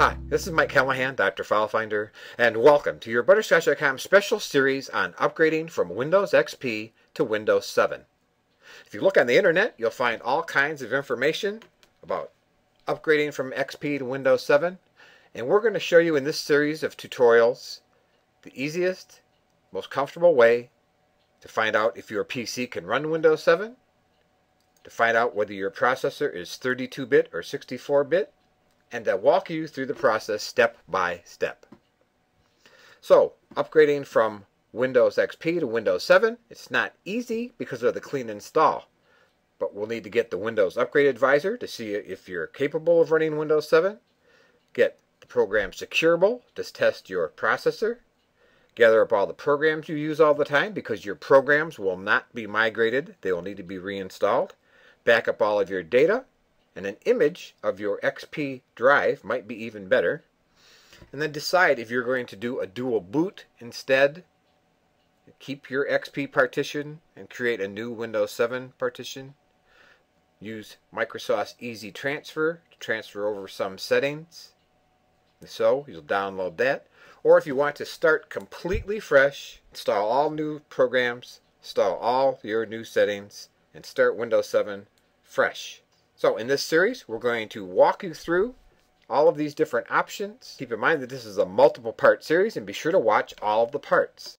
Hi, this is Mike Callahan, Dr. FileFinder, and welcome to your Butterscotch.com special series on upgrading from Windows XP to Windows 7. If you look on the internet, you'll find all kinds of information about upgrading from XP to Windows 7, and we're going to show you in this series of tutorials the easiest, most comfortable way to find out if your PC can run Windows 7, to find out whether your processor is 32-bit or 64-bit, and to uh, walk you through the process step by step. So, upgrading from Windows XP to Windows 7, it's not easy because of the clean install. But we'll need to get the Windows Upgrade Advisor to see if you're capable of running Windows 7, get the program Securable to test your processor, gather up all the programs you use all the time because your programs will not be migrated, they will need to be reinstalled, back up all of your data, and an image of your XP drive might be even better. And then decide if you're going to do a dual boot instead. Keep your XP partition and create a new Windows 7 partition. Use Microsoft's Easy Transfer to transfer over some settings. So you'll download that. Or if you want to start completely fresh, install all new programs, install all your new settings, and start Windows 7 fresh. So in this series, we're going to walk you through all of these different options. Keep in mind that this is a multiple part series and be sure to watch all of the parts.